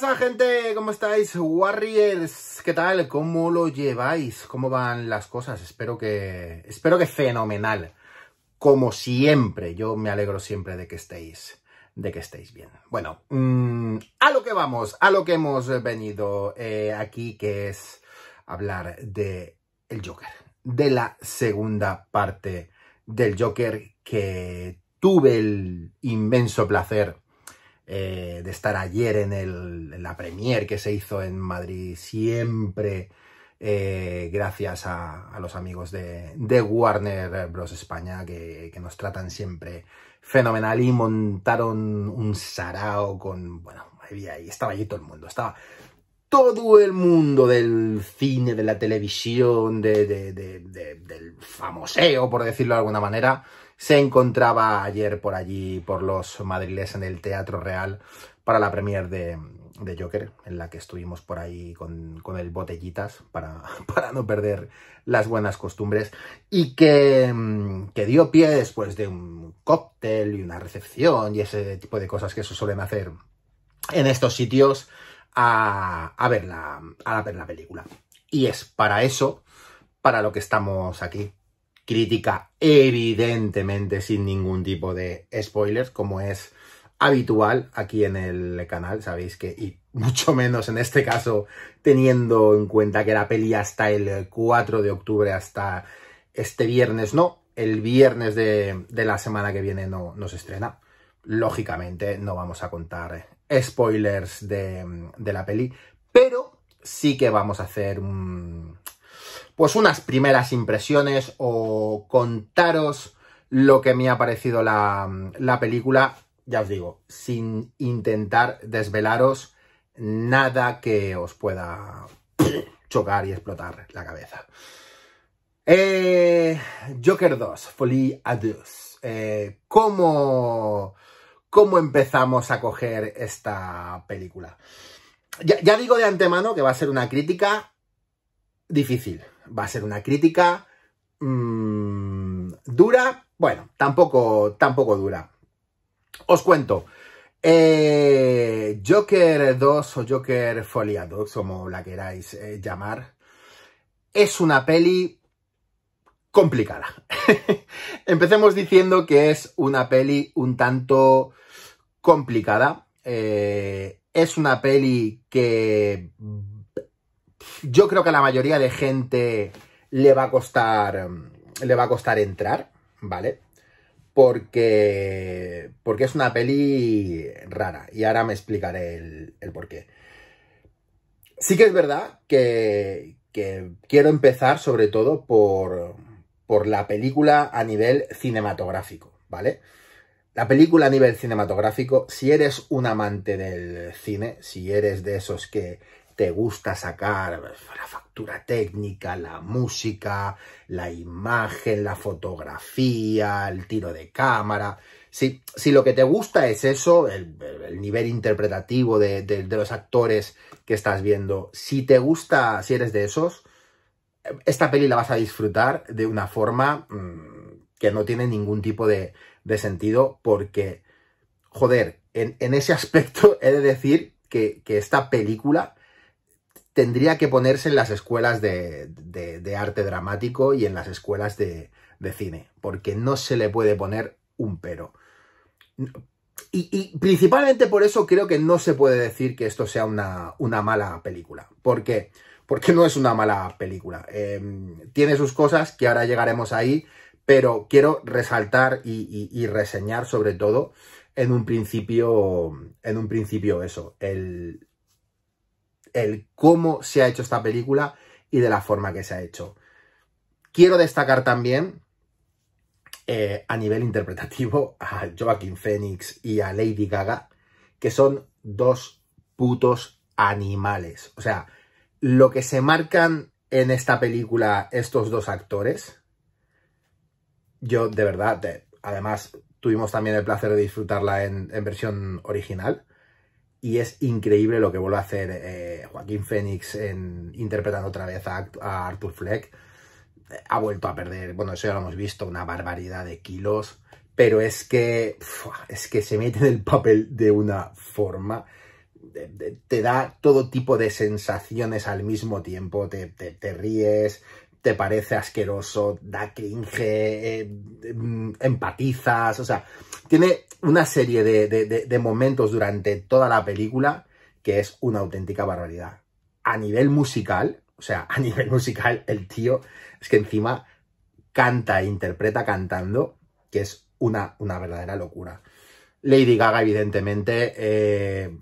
pasa gente? ¿Cómo estáis? Warriors, ¿qué tal? ¿Cómo lo lleváis? ¿Cómo van las cosas? Espero que... Espero que fenomenal. Como siempre, yo me alegro siempre de que estéis de que estéis bien. Bueno, mm, a lo que vamos, a lo que hemos venido eh, aquí, que es hablar de el Joker, de la segunda parte del Joker que tuve el inmenso placer eh, de estar ayer en, el, la premiere que se hizo en Madrid, siempre eh, gracias a, los amigos de, de Warner Bros. España que, que, nos tratan siempre fenomenal y montaron un sarao con, bueno, había ahí, estaba allí todo el mundo, estaba todo el mundo del cine, de la televisión, del famoseo, por decirlo de alguna manera, se encontraba ayer por allí, por los madriles en el Teatro Real, para la premier de, Joker, en la que estuvimos por ahí con, con el botellitas para, para, no perder las buenas costumbres y que, mm, que, dio pie después de un cóctel y una recepción y ese tipo de cosas que se suelen hacer en estos sitios a, a, ver, la, a ver la película. Y es para eso, para lo que estamos aquí, crítica evidentemente sin ningún tipo de spoilers, como es habitual aquí en el canal, sabéis que, y mucho menos en este caso, teniendo en cuenta que la peli hasta el 4 de octubre, hasta este viernes, no, el viernes de, la semana que viene no, nos se estrena. Lógicamente no vamos a contar spoilers de, de la peli, pero sí que vamos a hacer un, pues unas primeras impresiones o contaros lo que me ha parecido la, película, ya os digo, sin intentar desvelaros nada que os pueda chocar y explotar la cabeza. Eh, Joker 2, Folie à eh, ¿cómo, empezamos a coger esta película? Ya, ya digo de antemano que va a ser una crítica difícil va a ser una crítica mm, dura, bueno, tampoco, tampoco dura. Os cuento, eh, Joker 2 o Joker Folia 2, como la queráis eh, llamar, es una peli complicada. Empecemos diciendo que es una peli un tanto complicada. Eh, es una peli que yo creo que a la mayoría de gente le va a costar, le va a costar entrar, ¿vale? Porque, porque es una peli rara y ahora me explicaré el, por qué. Sí que es verdad que, que quiero empezar sobre todo por, por la película a nivel cinematográfico, ¿vale? La película a nivel cinematográfico, si eres un amante del cine, si eres de esos que te gusta sacar la factura técnica, la música, la imagen, la fotografía, el tiro de cámara. Si, si lo que te gusta es eso, el, nivel interpretativo de, los actores que estás viendo, si te gusta, si eres de esos, esta peli la vas a disfrutar de una forma mm, que no tiene ningún tipo de, sentido porque, joder, en, ese aspecto he de decir que esta película tendría que ponerse en las escuelas de, arte dramático y en las escuelas de, cine, porque no se le puede poner un pero. Y, principalmente por eso creo que no se puede decir que esto sea una, mala película, ¿Por qué? porque no es una mala película. Em, tiene sus cosas, que ahora llegaremos ahí, pero quiero resaltar y, y reseñar sobre todo en un principio, en un principio eso, el, el cómo se ha hecho esta película y de la forma que se ha hecho. Quiero destacar también eh, a nivel interpretativo a Joaquín Phoenix y a Lady Gaga, que son dos putos animales. O sea, lo que se marcan en esta película estos dos actores, yo de verdad, además tuvimos también el placer de disfrutarla en versión original y es increíble lo que vuelve a hacer eh, Joaquín Fénix en, interpretando otra vez a, Arthur Fleck. Ha vuelto a perder, bueno, eso ya lo hemos visto, una barbaridad de kilos, pero es que, es que se mete en el papel de una forma, te da todo tipo de sensaciones al mismo tiempo, te, te, ríes, te parece asqueroso, da cringe, eh, mm, empatizas, o sea, tiene una serie de, momentos durante toda la película que es una auténtica barbaridad. A nivel musical, o sea, a nivel musical, el tío es que encima canta e interpreta cantando, que es una, verdadera locura. Lady Gaga, evidentemente, eh,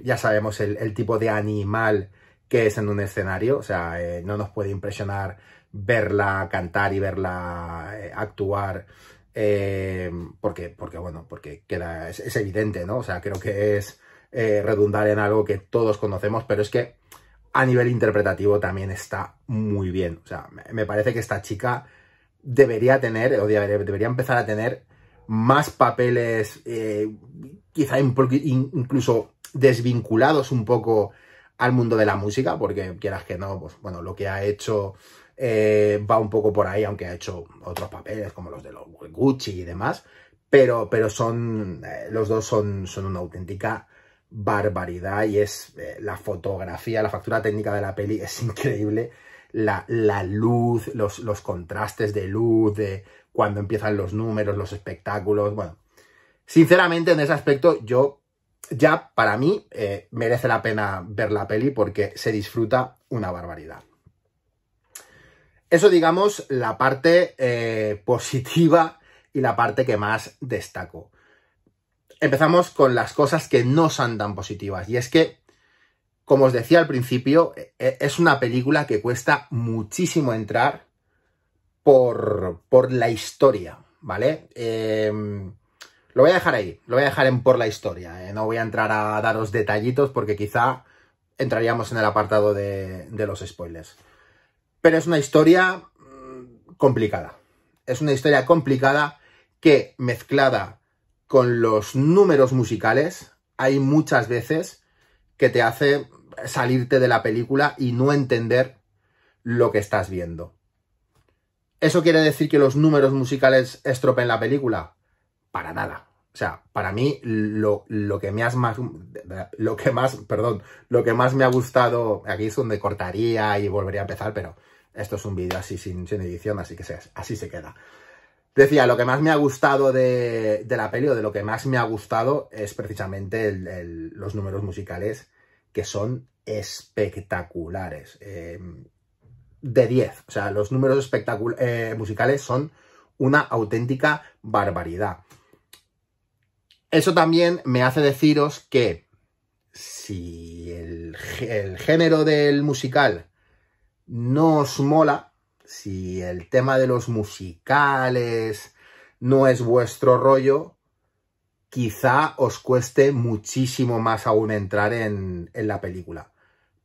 ya sabemos el, tipo de animal que es en un escenario, o sea, eh, no nos puede impresionar verla cantar y verla eh, actuar eh, porque, porque, bueno, porque queda, es, evidente, ¿no? O sea, creo que es eh, redundar en algo que todos conocemos, pero es que a nivel interpretativo también está muy bien. O sea, me parece que esta chica debería tener, o debería empezar a tener más papeles, eh, quizá incluso desvinculados un poco al mundo de la música, porque quieras que no, pues bueno, lo que ha hecho eh, va un poco por ahí, aunque ha hecho otros papeles como los de los Gucci y demás, pero, pero son, eh, los dos son, son una auténtica barbaridad y es eh, la fotografía, la factura técnica de la peli es increíble, la, luz, los, contrastes de luz, de cuando empiezan los números, los espectáculos, bueno, sinceramente en ese aspecto yo ya para mí merece la pena ver la peli porque se disfruta una barbaridad. Eso, digamos, la parte eh, positiva y la parte que más destaco. Empezamos con las cosas que no son tan positivas. Y es que, como os decía al principio, e-, e-, es una película que cuesta muchísimo entrar por, la historia, ¿vale? Em, lo voy a dejar ahí, lo voy a dejar en por la historia. Eh. No voy a entrar a daros detallitos porque quizá entraríamos en el apartado de los spoilers pero es una historia mm, complicada. Es una historia complicada que mezclada con los números musicales, hay muchas veces que te hace salirte de la película y no entender lo que estás viendo. ¿Eso quiere decir que los números musicales estropen la película? Para nada. O sea, para mí lo, que me has más, lo que más, perdón, lo que más me ha gustado, aquí es donde cortaría y volvería a empezar, pero esto es un vídeo así sin, edición, así que así se queda. Decía, lo que más me ha gustado de, la peli, o de lo que más me ha gustado, es precisamente los números musicales, que son espectaculares. Eh, de 10. O sea, los números eh, musicales son una auténtica barbaridad. Eso también me hace deciros que si el género del musical no os mola, si el tema de los musicales no es vuestro rollo, quizá os cueste muchísimo más aún entrar en, la película,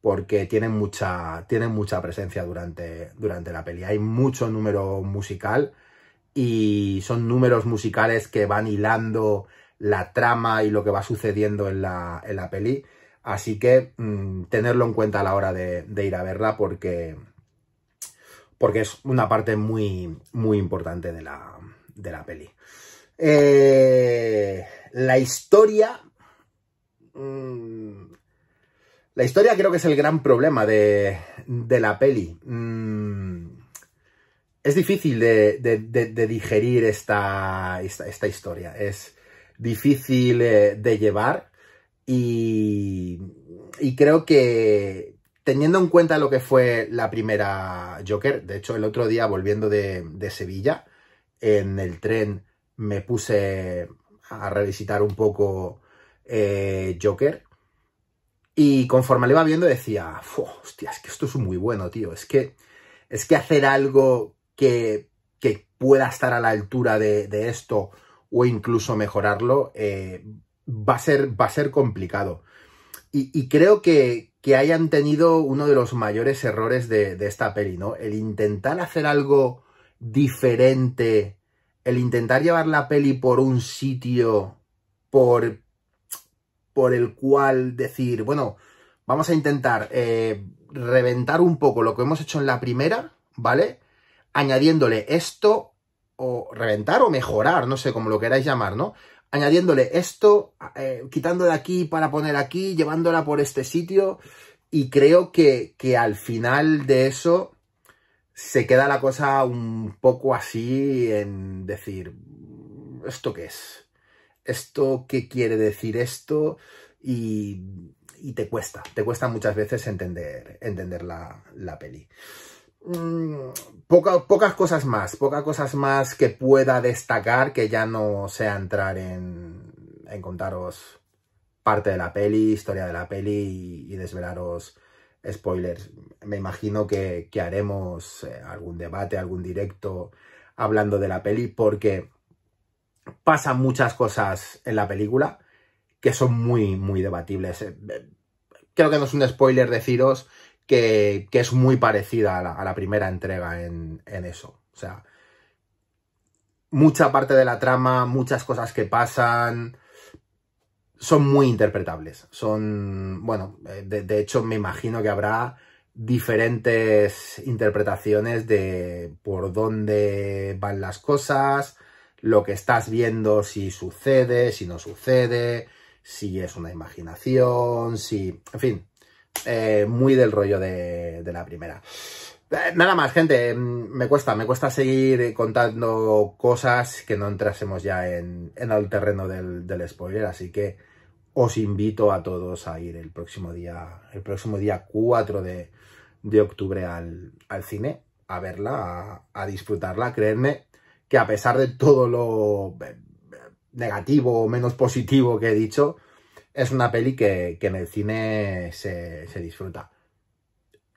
porque tienen mucha, tienen mucha presencia durante, durante la peli. Hay mucho número musical y son números musicales que van hilando la trama y lo que va sucediendo en la, en la peli Así que mm, tenerlo en cuenta a la hora de, ir a verla porque, porque es una parte muy, importante de la, peli. Eh, la historia... Mm, la historia creo que es el gran problema de, la peli. Mm, es difícil de, digerir esta, historia. Es difícil eh, de llevar. Y, creo que teniendo en cuenta lo que fue la primera Joker, de hecho el otro día volviendo de, Sevilla, en el tren me puse a revisitar un poco eh, Joker. Y conforme le iba viendo decía, hostia, es que esto es muy bueno, tío. Es que, es que hacer algo que, que pueda estar a la altura de, esto o incluso mejorarlo eh, va a ser, va a ser complicado. Y, creo que, que, hayan tenido uno de los mayores errores de, esta peli, ¿no? El intentar hacer algo diferente, el intentar llevar la peli por un sitio por, por el cual decir, bueno, vamos a intentar eh, reventar un poco lo que hemos hecho en la primera, ¿vale? Añadiéndole esto o reventar o mejorar, no sé, como lo queráis llamar, ¿no? añadiéndole esto, eh, quitando de aquí para poner aquí, llevándola por este sitio. Y creo que, que al final de eso se queda la cosa un poco así en decir, ¿esto qué es? ¿Esto qué quiere decir esto? Y, te cuesta, te cuesta muchas veces entender, entender la peli. Mm, pocas cosas más, pocas cosas más que pueda destacar que ya no sea entrar en, en contaros parte de la peli, historia de la peli y, desvelaros spoilers. Me imagino que, que haremos eh, algún debate, algún directo hablando de la peli porque pasan muchas cosas en la película que son muy, muy debatibles. Eh, eh, creo que no es un spoiler deciros que, es muy parecida a la, primera entrega en, eso. O sea, mucha parte de la trama, muchas cosas que pasan, son muy interpretables. Son, bueno, eh, de, de hecho me imagino que habrá diferentes interpretaciones de por dónde van las cosas, lo que estás viendo, si sucede, si no sucede, si es una imaginación, si... En fin, eh, muy del rollo de, la primera. Eh, nada más, gente, mm, me cuesta, me cuesta seguir contando cosas que no entrásemos ya en, el terreno del, spoiler, así que os invito a todos a ir el próximo día, el próximo día 4 de, octubre al, cine, a verla, a, a, disfrutarla, creedme que a pesar de todo lo eh, negativo o menos positivo que he dicho, es una peli que, en el cine se, se, disfruta.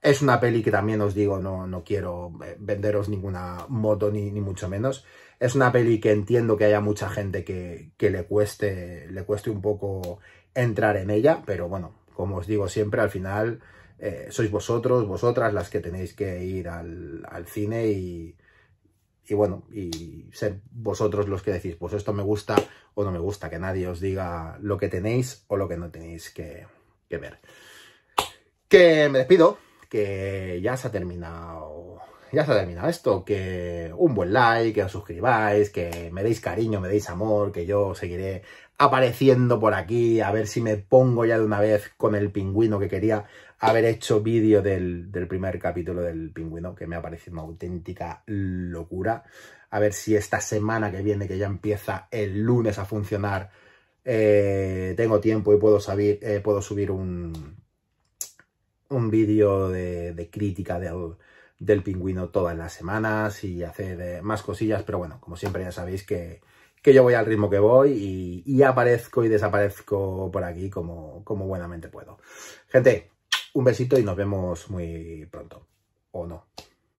Es una peli que también os digo, no, quiero venderos ninguna moto ni, ni, mucho menos. Es una peli que entiendo que haya mucha gente que, le, cueste, le cueste un poco entrar en ella, pero bueno, como os digo siempre, al final eh, sois vosotros, vosotras las que tenéis que ir al, al cine y, y bueno, y ser vosotros los que decís, pues esto me gusta o no me gusta, que nadie os diga lo que tenéis o lo que no tenéis que, que ver. Que me despido, que ya se ha terminado. Ya se ha terminado esto, que un buen like, que os suscribáis, que me deis cariño, me deis amor, que yo seguiré apareciendo por aquí, a ver si me pongo ya de una vez con el pingüino que quería haber hecho vídeo del, primer capítulo del pingüino, que me ha parecido una auténtica locura. A ver si esta semana que viene, que ya empieza el lunes a funcionar, eh, tengo tiempo y puedo, saber, eh, puedo subir un, un vídeo de, crítica del, del pingüino todas las semanas y hacer eh, más cosillas, pero bueno, como siempre ya sabéis que, yo voy al ritmo que voy y, aparezco y desaparezco por aquí como, como buenamente puedo. Gente, un besito y nos vemos muy pronto. O no.